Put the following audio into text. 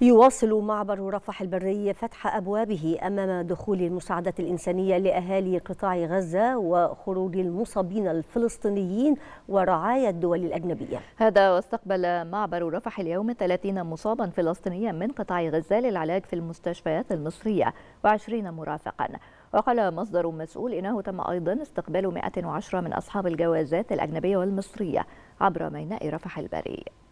يواصل معبر رفح البري فتح أبوابه أمام دخول المساعدة الإنسانية لأهالي قطاع غزة وخروج المصابين الفلسطينيين ورعاية الدول الأجنبية هذا واستقبل معبر رفح اليوم 30 مصابا فلسطينيا من قطاع غزة للعلاج في المستشفيات المصرية و20 مرافقا وقال مصدر مسؤول إنه تم أيضا استقبال 110 من أصحاب الجوازات الأجنبية والمصرية عبر ميناء رفح البري